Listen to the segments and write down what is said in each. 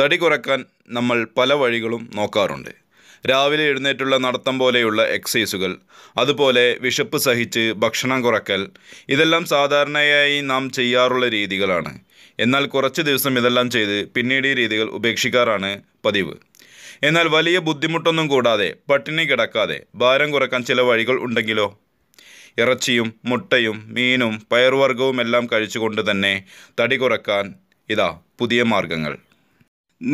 തടി കുറക്കാൻ നമ്മൾ പല വഴികളും നോക്കാറുണ്ട് രാവിലെ എഴുന്നേറ്റുള്ള നടത്തം പോലെയുള്ള എക്സസൈസുകൾ അതുപോലെ വിശപ്പ് സഹിച്ച് ഭക്ഷണം കുറക്കൽ ഇതെല്ലാം സാധാരണയായി നാം ചെയ്യാറുള്ള രീതികളാണ് എന്നാൽ കുറച്ച് ദിവസം ഇതെല്ലാം ചെയ്ത് പിന്നീട് ഈ രീതികൾ ഉപേക്ഷിക്കാറാണ് പതിവ് എന്നാൽ വലിയ ബുദ്ധിമുട്ടൊന്നും കൂടാതെ പട്ടിണി കിടക്കാതെ ഭാരം കുറക്കാൻ ചില വഴികൾ ഉണ്ടെങ്കിലോ ഇറച്ചിയും മുട്ടയും മീനും പയർവർഗ്ഗവും എല്ലാം കഴിച്ചുകൊണ്ട് തന്നെ തടി കുറക്കാൻ ഇതാ പുതിയ മാർഗങ്ങൾ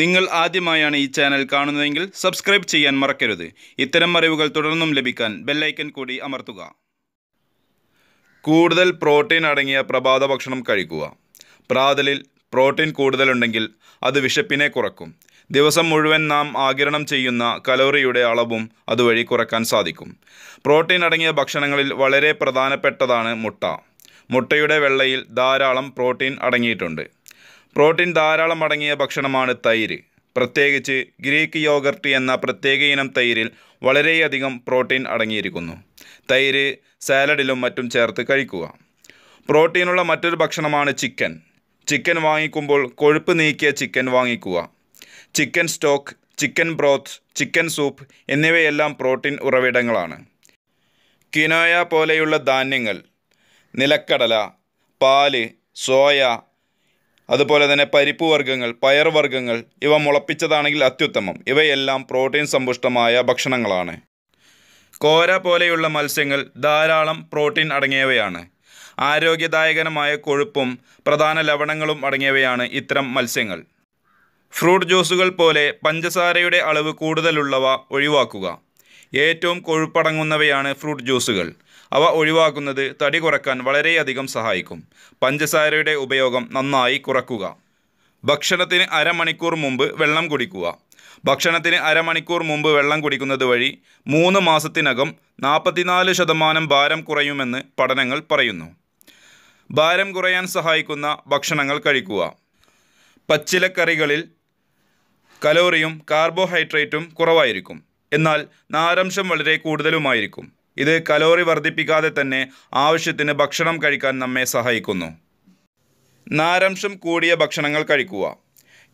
നിങ്ങൾ ആദ്യമായാണ് ഈ ചാനൽ കാണുന്നതെങ്കിൽ സബ്സ്ക്രൈബ് ചെയ്യാൻ മറക്കരുത് ഇത്തരം അറിവുകൾ തുടർന്നും ലഭിക്കാൻ ബെല്ലൈക്കൻ കൂടി അമർത്തുക കൂടുതൽ പ്രോട്ടീൻ അടങ്ങിയ പ്രഭാത ഭക്ഷണം കഴിക്കുക പ്രാതലിൽ പ്രോട്ടീൻ കൂടുതലുണ്ടെങ്കിൽ അത് വിശപ്പിനെ കുറക്കും ദിവസം മുഴുവൻ നാം ആകിരണം ചെയ്യുന്ന കലോറിയുടെ അളവും അതുവഴി കുറക്കാൻ സാധിക്കും പ്രോട്ടീൻ അടങ്ങിയ ഭക്ഷണങ്ങളിൽ വളരെ പ്രധാനപ്പെട്ടതാണ് മുട്ട മുട്ടയുടെ വെള്ളയിൽ ധാരാളം പ്രോട്ടീൻ അടങ്ങിയിട്ടുണ്ട് പ്രോട്ടീൻ ധാരാളം അടങ്ങിയ ഭക്ഷണമാണ് തൈര് പ്രത്യേകിച്ച് ഗ്രീക്ക് യോഗർട്ട് എന്ന പ്രത്യേക ഇനം തൈരിൽ വളരെയധികം പ്രോട്ടീൻ അടങ്ങിയിരിക്കുന്നു തൈര് സാലഡിലും മറ്റും ചേർത്ത് കഴിക്കുക പ്രോട്ടീനുള്ള മറ്റൊരു ഭക്ഷണമാണ് ചിക്കൻ ചിക്കൻ വാങ്ങിക്കുമ്പോൾ കൊഴുപ്പ് നീക്കിയ ചിക്കൻ വാങ്ങിക്കുക chicken stock chicken broth chicken soup എന്നിവയെല്ലാം പ്രോട്ടീൻ ഉറവിടങ്ങളാണ് കിനോയ പോലെയുള്ള ധാന്യങ്ങൾ നിലക്കടല പാല് സോയ അതുപോലെ തന്നെ പരിപ്പ് വർഗ്ഗങ്ങൾ പയർവർഗ്ഗങ്ങൾ ഇവ മുളപ്പിച്ചതാണെങ്കിൽ അത്യുത്തമം ഇവയെല്ലാം പ്രോട്ടീൻ സമ്പുഷ്ടമായ ഭക്ഷണങ്ങളാണ് കോര പോലെയുള്ള മത്സ്യങ്ങൾ ധാരാളം പ്രോട്ടീൻ അടങ്ങിയവയാണ് ആരോഗ്യദായകനമായ കൊഴുപ്പും പ്രധാന ലവണങ്ങളും അടങ്ങിയവയാണ് ഇത്തരം മത്സ്യങ്ങൾ ഫ്രൂട്ട് ജ്യൂസുകൾ പോലെ പഞ്ചസാരയുടെ അളവ് കൂടുതലുള്ളവ ഒഴിവാക്കുക ഏറ്റവും കൊഴുപ്പടങ്ങുന്നവയാണ് ഫ്രൂട്ട് ജ്യൂസുകൾ അവ ഒഴിവാക്കുന്നത് തടി കുറക്കാൻ വളരെയധികം സഹായിക്കും പഞ്ചസാരയുടെ ഉപയോഗം നന്നായി കുറക്കുക ഭക്ഷണത്തിന് അരമണിക്കൂർ മുമ്പ് വെള്ളം കുടിക്കുക ഭക്ഷണത്തിന് അരമണിക്കൂർ മുമ്പ് വെള്ളം കുടിക്കുന്നത് വഴി മൂന്ന് മാസത്തിനകം നാൽപ്പത്തിനാല് ശതമാനം ഭാരം കുറയുമെന്ന് പഠനങ്ങൾ പറയുന്നു ഭാരം കുറയാൻ സഹായിക്കുന്ന ഭക്ഷണങ്ങൾ കഴിക്കുക പച്ചിലക്കറികളിൽ കലോറിയും കാർബോഹൈഡ്രേറ്റും കുറവായിരിക്കും എന്നാൽ നാരംശം വളരെ കൂടുതലുമായിരിക്കും ഇത് കലോറി വർദ്ധിപ്പിക്കാതെ തന്നെ ആവശ്യത്തിന് ഭക്ഷണം കഴിക്കാൻ നമ്മെ സഹായിക്കുന്നു നാരംശം കൂടിയ ഭക്ഷണങ്ങൾ കഴിക്കുക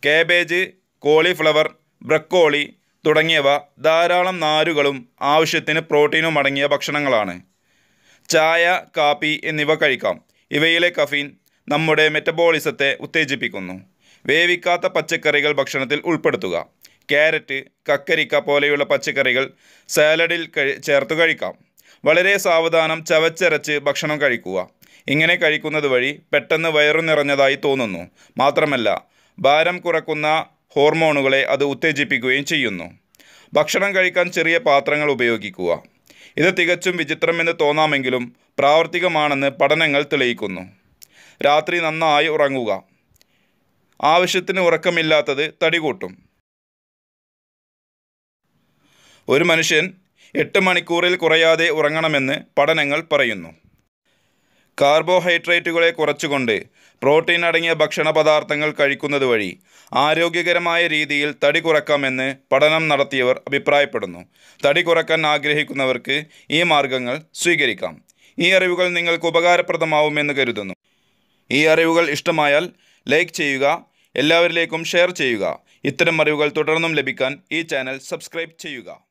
കാബേജ് കോളിഫ്ലവർ ബ്രക്കോളി തുടങ്ങിയവ ധാരാളം നാരുകളും ആവശ്യത്തിന് പ്രോട്ടീനും അടങ്ങിയ ഭക്ഷണങ്ങളാണ് ചായ കാപ്പി എന്നിവ കഴിക്കാം ഇവയിലെ കഫീൻ നമ്മുടെ മെറ്റബോളിസത്തെ ഉത്തേജിപ്പിക്കുന്നു വേവിക്കാത്ത പച്ചക്കറികൾ ഭക്ഷണത്തിൽ ഉൾപ്പെടുത്തുക ക്യാരറ്റ് കക്കരിക്ക പോലെയുള്ള പച്ചക്കറികൾ സാലഡിൽ ചേർത്ത് കഴിക്കാം വളരെ സാവധാനം ചവച്ചരച്ച് ഭക്ഷണം കഴിക്കുക ഇങ്ങനെ കഴിക്കുന്നത് വഴി പെട്ടെന്ന് വയറു നിറഞ്ഞതായി തോന്നുന്നു മാത്രമല്ല ഭാരം കുറക്കുന്ന ഹോർമോണുകളെ അത് ഉത്തേജിപ്പിക്കുകയും ചെയ്യുന്നു ഭക്ഷണം കഴിക്കാൻ ചെറിയ പാത്രങ്ങൾ ഉപയോഗിക്കുക ഇത് തികച്ചും വിചിത്രമെന്ന് തോന്നാമെങ്കിലും പ്രാവർത്തികമാണെന്ന് പഠനങ്ങൾ തെളിയിക്കുന്നു രാത്രി നന്നായി ഉറങ്ങുക ആവശ്യത്തിന് ഉറക്കമില്ലാത്തത് തടികൂട്ടും ഒരു മനുഷ്യൻ എട്ട് മണിക്കൂറിൽ കുറയാതെ ഉറങ്ങണമെന്ന് പഠനങ്ങൾ പറയുന്നു കാർബോഹൈഡ്രേറ്റുകളെ കുറച്ചുകൊണ്ട് പ്രോട്ടീൻ അടങ്ങിയ ഭക്ഷണ പദാർത്ഥങ്ങൾ കഴിക്കുന്നത് വഴി ആരോഗ്യകരമായ രീതിയിൽ തടി കുറക്കാമെന്ന് പഠനം നടത്തിയവർ അഭിപ്രായപ്പെടുന്നു തടി കുറക്കാൻ ആഗ്രഹിക്കുന്നവർക്ക് ഈ മാർഗങ്ങൾ സ്വീകരിക്കാം ഈ അറിവുകൾ നിങ്ങൾക്ക് ഉപകാരപ്രദമാവുമെന്ന് കരുതുന്നു ഈ അറിവുകൾ ഇഷ്ടമായാൽ ലൈക്ക് ചെയ്യുക എല്ലാവരിലേക്കും ഷെയർ ചെയ്യുക ഇത്തരം അറിവുകൾ തുടർന്നും ലഭിക്കാൻ ഈ ചാനൽ സബ്സ്ക്രൈബ് ചെയ്യുക